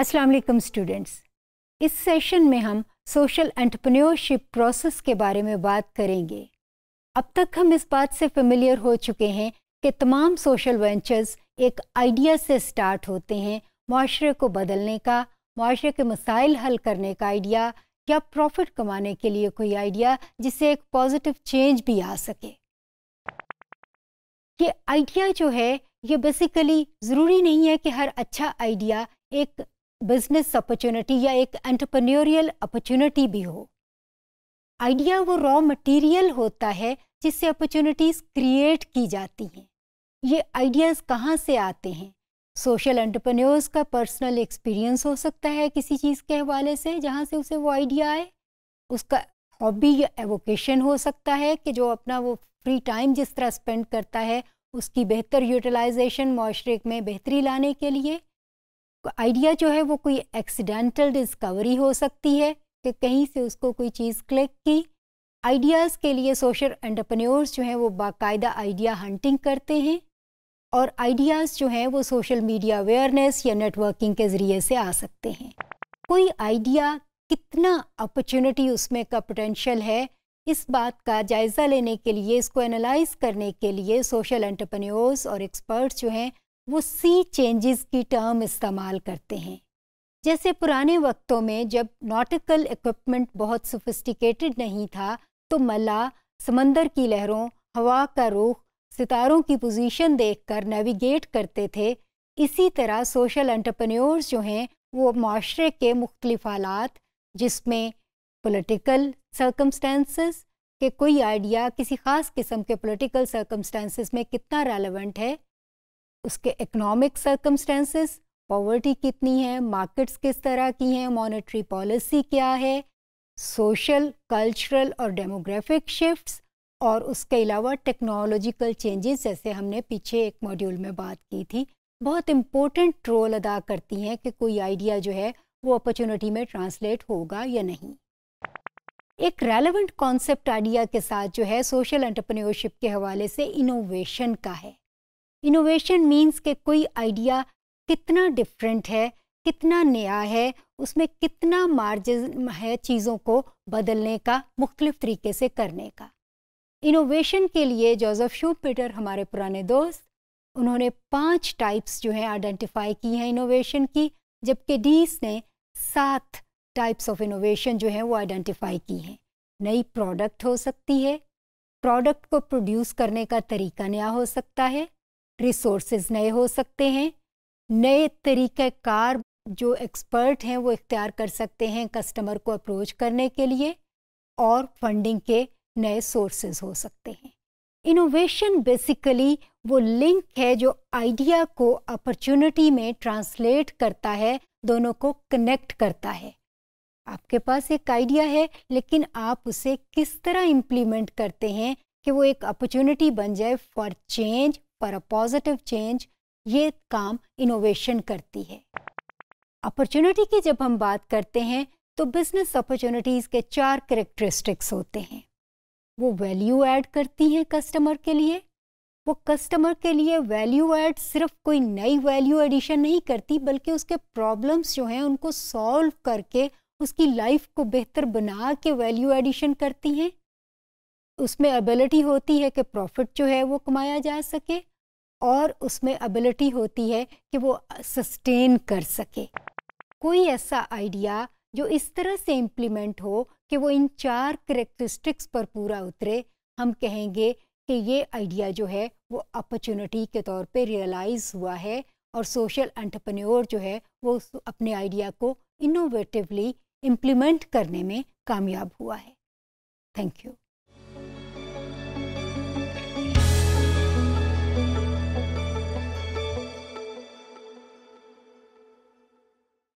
अस्सलाम वालेकुम स्टूडेंट्स इस सेशन में हम सोशल एंटरप्रेन्योरशिप प्रोसेस के बारे में बात करेंगे अब तक हम इस बात से फेमिलियर हो चुके हैं कि तमाम सोशल वेंचर्स एक आइडिया से स्टार्ट होते हैं माशरे को बदलने का माशरे के मसाइल हल करने का आइडिया या प्रॉफिट कमाने के लिए कोई आइडिया जिससे एक पॉजिटिव चेंज भी आ सके ये आइडिया जो है ये बेसिकली ज़रूरी नहीं है कि हर अच्छा आइडिया एक बिजनेस अपॉर्चुनिटी या एक एंटरप्रेन्योरियल अपॉर्चुनिटी भी हो आइडिया वो रॉ मटेरियल होता है जिससे अपॉर्चुनिटीज़ क्रिएट की जाती हैं ये आइडियाज़ कहाँ से आते हैं सोशल एंटरप्रेन्योर्स का पर्सनल एक्सपीरियंस हो सकता है किसी चीज़ के हवाले से जहाँ से उसे वो आइडिया आए उसका हॉबी या एवोकेशन हो सकता है कि जो अपना वो फ्री टाइम जिस तरह स्पेंड करता है उसकी बेहतर यूटिलाइजेशन माशरे में बेहतरी लाने के लिए आइडिया जो है वो कोई एक्सीडेंटल डिस्कवरी हो सकती है कि कहीं से उसको कोई चीज़ क्लिक की आइडियाज़ के लिए सोशल एंटरप्रेन्योर्स जो हैं वो बाकायदा आइडिया हंटिंग करते हैं और आइडियाज़ जो हैं वो सोशल मीडिया अवेयरनेस या नेटवर्किंग के ज़रिए से आ सकते हैं कोई आइडिया कितना अपॉर्चुनिटी उसमें का पोटेंशल है इस बात का जायज़ा लेने के लिए इसको एनालाइज करने के लिए सोशल एंटरप्रेन्योर्स और एक्सपर्ट्स जो हैं वो सी चेंजेस की टर्म इस्तेमाल करते हैं जैसे पुराने वक्तों में जब नॉटिकल इक्विपमेंट बहुत सोफिस्टिकेटेड नहीं था तो मल्ला समंदर की लहरों हवा का रुख सितारों की पोजीशन देखकर नेविगेट करते थे इसी तरह सोशल एंटरप्रेन्योर्स जो हैं वो माशरे के मुख्तलिफ हालात जिसमें पॉलिटिकल सर्कमस्टेंसेस के कोई आइडिया किसी ख़ास किस्म के पॉलिटिकल सर्कमस्टेंसेस में कितना रेलेवेंट है उसके इकोनॉमिक सर्कमस्टेंसेस पॉवर्टी कितनी है मार्केट्स किस तरह की हैं मॉनेटरी पॉलिसी क्या है सोशल कल्चरल और डेमोग्राफिक शिफ्ट्स और उसके अलावा टेक्नोलॉजिकल चेंजेस जैसे हमने पीछे एक मॉड्यूल में बात की थी बहुत इम्पोर्टेंट रोल अदा करती हैं कि कोई आइडिया जो है वो अपॉर्चुनिटी में ट्रांसलेट होगा या नहीं एक रेलेवेंट कॉन्सेप्ट आइडिया के साथ जो है सोशल एंटरप्रेन्योरशिप के हवाले से इनोवेशन का है इनोवेशन मीन्स के कोई आइडिया कितना डिफरेंट है कितना नया है उसमें कितना मार्जिन है चीज़ों को बदलने का मुख्तलिफ तरीके से करने का इनोवेशन के लिए जोसेफ पीटर हमारे पुराने दोस्त उन्होंने पांच टाइप्स जो हैं आइडेंटिफाई की हैं इनोवेशन की जबकि डीस ने सात टाइप्स ऑफ इनोवेशन जो हैं वो आइडेंटिफाई की हैं नई प्रोडक्ट हो सकती है प्रोडक्ट को प्रोड्यूस करने का तरीका नया हो सकता है रिसोर्सेज नए हो सकते हैं नए तरीक़ार जो एक्सपर्ट हैं वो इख्तियार कर सकते हैं कस्टमर को अप्रोच करने के लिए और फंडिंग के नए सोर्सेज हो सकते हैं इनोवेशन बेसिकली वो लिंक है जो आइडिया को अपॉर्चुनिटी में ट्रांसलेट करता है दोनों को कनेक्ट करता है आपके पास एक आइडिया है लेकिन आप उसे किस तरह इम्प्लीमेंट करते हैं कि वो एक अपॉर्चुनिटी बन जाए फॉर चेंज पर अ पॉजिटिव चेंज ये काम इनोवेशन करती है अपॉर्चुनिटी की जब हम बात करते हैं तो बिजनेस अपॉर्चुनिटीज़ के चार करेक्टरिस्टिक्स होते हैं वो वैल्यू ऐड करती हैं कस्टमर के लिए वो कस्टमर के लिए वैल्यू ऐड सिर्फ कोई नई वैल्यू एडिशन नहीं करती बल्कि उसके प्रॉब्लम्स जो हैं उनको सॉल्व करके उसकी लाइफ को बेहतर बना के वैल्यू एडिशन करती हैं उसमें एबिलिटी होती है कि प्रॉफिट जो है वो कमाया जा सके और उसमें एबिलिटी होती है कि वो सस्टेन कर सके कोई ऐसा आइडिया जो इस तरह से इम्प्लीमेंट हो कि वो इन चार करेक्टरिस्टिक्स पर पूरा उतरे हम कहेंगे कि ये आइडिया जो है वो अपॉर्चुनिटी के तौर पे रियलाइज़ हुआ है और सोशल एंटरप्रेन्योर जो है वो अपने आइडिया को इनोवेटिवली इम्प्लीमेंट करने में कामयाब हुआ है थैंक यू